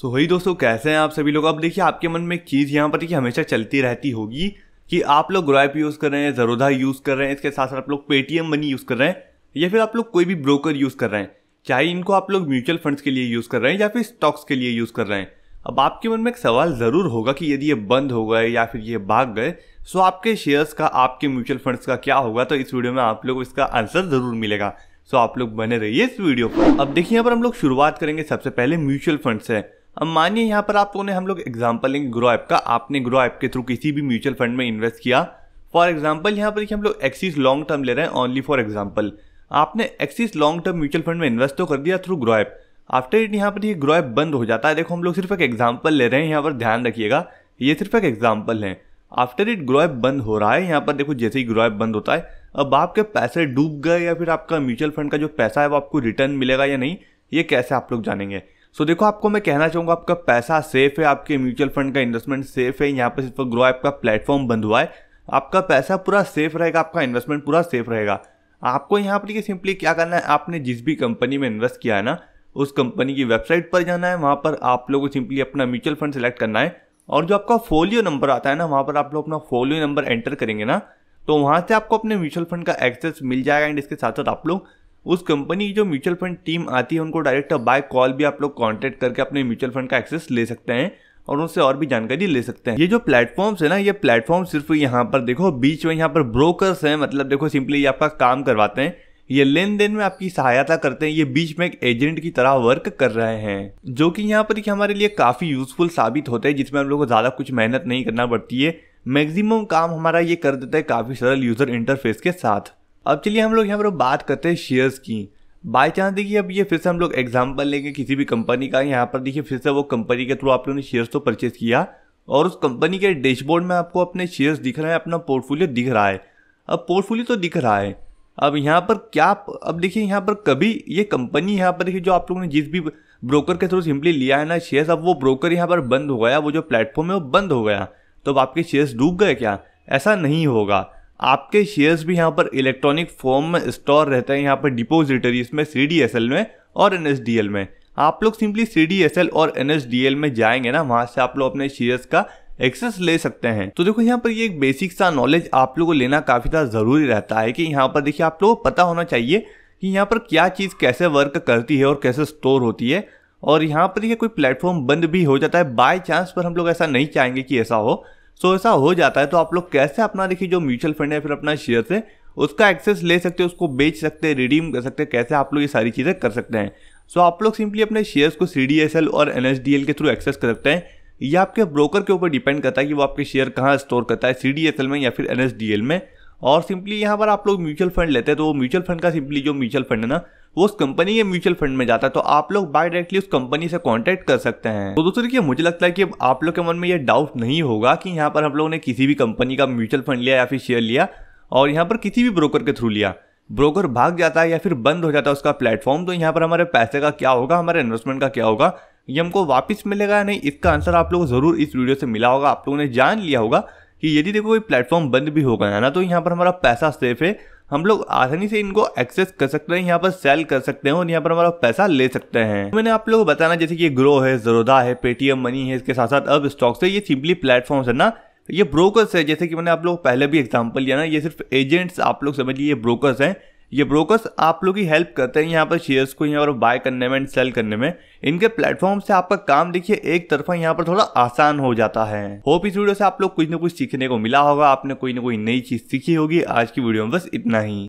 सो so, वही दोस्तों कैसे हैं आप सभी लोग अब देखिए आपके मन में एक चीज़ यहाँ पर कि हमेशा चलती रहती होगी कि आप लोग ग्रैप यूज़ कर रहे हैं जरोधा यूज़ कर रहे हैं इसके साथ साथ आप लोग पेटीएम मनी यूज़ कर रहे हैं या फिर आप लोग कोई भी ब्रोकर यूज़ कर रहे हैं चाहे इनको आप लोग म्यूचुअल फंड्स के लिए यूज़ कर रहे हैं या फिर स्टॉक्स के लिए यूज़ कर रहे हैं अब आपके मन में एक सवाल ज़रूर होगा कि यदि ये बंद हो गए या फिर ये भाग गए सो आपके शेयर्स का आपके म्यूचुअल फंड्स का क्या होगा तो इस वीडियो में आप लोग इसका आंसर ज़रूर मिलेगा सो आप लोग बने रहिए इस वीडियो पर अब देखिए यहाँ पर हम लोग शुरुआत करेंगे सबसे पहले म्यूचुअल फंड से अब मानिए यहाँ पर आप लोगों ने हम लोग एग्जाम्पल लेंगे ग्रो ऐप का आपने ग्रो ऐप के थ्रू किसी भी म्यूचुअल फंड में इन्वेस्ट किया फॉर एग्जाम्पल यहाँ पर हम लोग एक्सिस लॉन्ग टर्म ले रहे हैं ओनली फॉर एग्जाम्पल आपने Axis long term mutual fund में इन्वेस्ट तो कर दिया through Groww app after it यहाँ पर ये ग्रो ऐप बंद हो जाता है देखो हम लोग सिर्फ एक एग्जाम्पल ले रहे हैं यहाँ पर ध्यान रखिएगा ये सिर्फ एक एग्जाम्पल है आफ्टर इट ग्रो ऐप बंद हो रहा है यहाँ पर देखो जैसे ही ग्रो ऐप बंद होता है अब आपके पैसे डूब गए या फिर आपका म्यूचुअल फंड का जो पैसा है वो आपको रिटर्न मिलेगा या नहीं ये कैसे आप लोग जानेंगे सो देखो आपको मैं कहना चाहूंगा आपका पैसा सेफ है आपके म्यूचुअल फंड का इन्वेस्टमेंट सेफ है यहाँ पर सिर्फ ग्रो ऐप का प्लेटफॉर्म बंद हुआ है आपका पैसा पूरा सेफ रहेगा आपका इन्वेस्टमेंट पूरा सेफ रहेगा आपको यहाँ पर सिंपली क्या करना है आपने जिस भी कंपनी में इन्वेस्ट किया है ना उस कंपनी की वेबसाइट पर जाना है वहाँ पर आप लोग को सिंपली अपना म्यूचुअल फंड सेलेक्ट करना है और जो आपका फोलियो नंबर आता है ना वहाँ पर आप लोग अपना फोलियो नंबर एंटर करेंगे ना तो वहाँ से आपको अपने म्यूचुअल फंड का एक्सेस मिल जाएगा एंड इसके साथ साथ आप लोग उस कंपनी की जो म्यूचुअल फंड टीम आती है उनको डायरेक्ट बाय कॉल भी आप लोग कॉन्टेक्ट करके अपने म्यूचुअल फंड का एक्सेस ले सकते हैं और उनसे और भी जानकारी ले सकते हैं ये जो प्लेटफॉर्म्स है ना ये प्लेटफॉर्म सिर्फ यहाँ पर देखो बीच में यहाँ पर ब्रोकर्स हैं मतलब देखो सिंपली ये आपका काम करवाते हैं ये लेन देन में आपकी सहायता करते हैं ये बीच में एक एजेंट की तरह वर्क कर रहे हैं जो कि यहाँ पर हमारे लिए काफ़ी यूजफुल साबित होते हैं जिसमें हम लोग को ज़्यादा कुछ मेहनत नहीं करना पड़ती है मैक्सिमम काम हमारा ये कर देता है काफ़ी सरल यूज़र इंटरफेस के साथ अब चलिए हम लोग यहाँ पर बात करते हैं शेयर्स की बाई चांस देखिए अब ये फिर से हम लोग एग्जाम्पल लेंगे किसी भी कंपनी का यहाँ पर देखिए फिर से वो कंपनी के थ्रू आप लोगों ने शेयर्स तो परचेज किया और उस कंपनी के डैशबोर्ड में आपको अपने शेयर्स दिख रहे हैं अपना पोर्टफोलियो दिख रहा है अब पोर्टफोलियो तो दिख रहा है अब यहाँ पर क्या अब देखिए यहाँ पर कभी ये कंपनी यहाँ पर देखिए जो आप लोगों ने जिस भी ब्रोकर के थ्रू सिंपली लिया है ना शेयर्स अब वो ब्रोकर यहाँ पर बंद हो गया वो जो प्लेटफॉर्म है वो बंद हो गया तो अब आपके शेयर्स डूब गए क्या ऐसा नहीं होगा आपके शेयर्स भी यहाँ पर इलेक्ट्रॉनिक फॉर्म में स्टोर रहते हैं यहाँ पर डिपोजिटरीज में सी में और एन में आप लोग सिंपली सी और एन में जाएंगे ना वहाँ से आप लोग अपने शेयर्स का एक्सेस ले सकते हैं तो देखो यहाँ पर ये एक बेसिक सा नॉलेज आप लोगों को लेना काफ़ी ज़्यादा ज़रूरी रहता है कि यहाँ पर देखिए आप लोगों को पता होना चाहिए कि यहाँ पर क्या चीज़ कैसे वर्क करती है और कैसे स्टोर होती है और यहाँ पर ये कोई प्लेटफॉर्म बंद भी हो जाता है बाय चांस पर हम लोग ऐसा नहीं चाहेंगे कि ऐसा हो सो ऐसा हो जाता है तो आप लोग कैसे अपना देखिए जो म्यूचुअल फंड है फिर अपना शेयर से उसका एक्सेस ले सकते हो उसको बेच सकते हैं रिडीम कर सकते हैं कैसे आप लोग ये सारी चीज़ें कर सकते हैं सो आप लोग सिंपली अपने शेयर्स को सी और एन के थ्रू एक्सेस कर सकते हैं ये आपके ब्रोकर के ऊपर डिपेंड करता है कि वो आपके शेयर कहाँ स्टोर करता है सी में या फिर एन में और सिंपली यहाँ पर आप लोग म्यूचुअल फंड लेते हैं तो म्यूचुअल फंड का सिंपली जो म्यूचुअल फंड है ना वो उस कंपनी के म्यूचुअल फंड में जाता है तो आप लोग बाय डायरेक्टली उस कंपनी से कांटेक्ट कर सकते हैं तो दोस्तों देखिए मुझे लगता है कि आप लोग के मन में ये डाउट नहीं होगा कि यहाँ पर हम लोगों ने किसी भी कंपनी का म्यूचुअल फंड लिया या फिर शेयर लिया और यहाँ पर किसी भी ब्रोकर के थ्रू लिया ब्रोकर भाग जाता है या फिर बंद हो जाता है उसका प्लेटफॉर्म तो यहाँ पर हमारे पैसे का क्या होगा हमारे इन्वेस्टमेंट का क्या होगा ये हमको वापस मिलेगा या नहीं इसका आंसर आप लोग ज़रूर इस वीडियो से मिला होगा आप लोगों ने जान लिया होगा कि यदि देखो कोई प्लेटफॉर्म बंद भी हो गया है ना तो यहाँ पर हमारा पैसा सेफ है हम लोग आसानी से इनको एक्सेस कर सकते हैं यहाँ पर सेल कर सकते हैं और यहाँ पर हमारा पैसा ले सकते हैं तो मैंने आप लोगों को बताना जैसे कि ग्रो है जरोदा है पेटीएम मनी है इसके साथ साथ अब स्टॉक्स है ये सिंपली प्लेटफॉर्म है ना ये ब्रोकर्स है जैसे कि मैंने आप लोग पहले भी एग्जाम्पल लिया ना ये सिर्फ एजेंट्स आप लोग समझ ये ब्रोकर्स हैं ये ब्रोकर्स आप लोग की हेल्प करते हैं यहाँ पर शेयर्स को यहाँ पर बाय करने में एंड सेल करने में इनके प्लेटफॉर्म से आपका काम देखिए एक तरफा यहाँ पर थोड़ा आसान हो जाता है होप इस वीडियो से आप लोग कुछ ना कुछ सीखने को मिला होगा आपने कोई ना कोई नई चीज सीखी होगी आज की वीडियो में बस इतना ही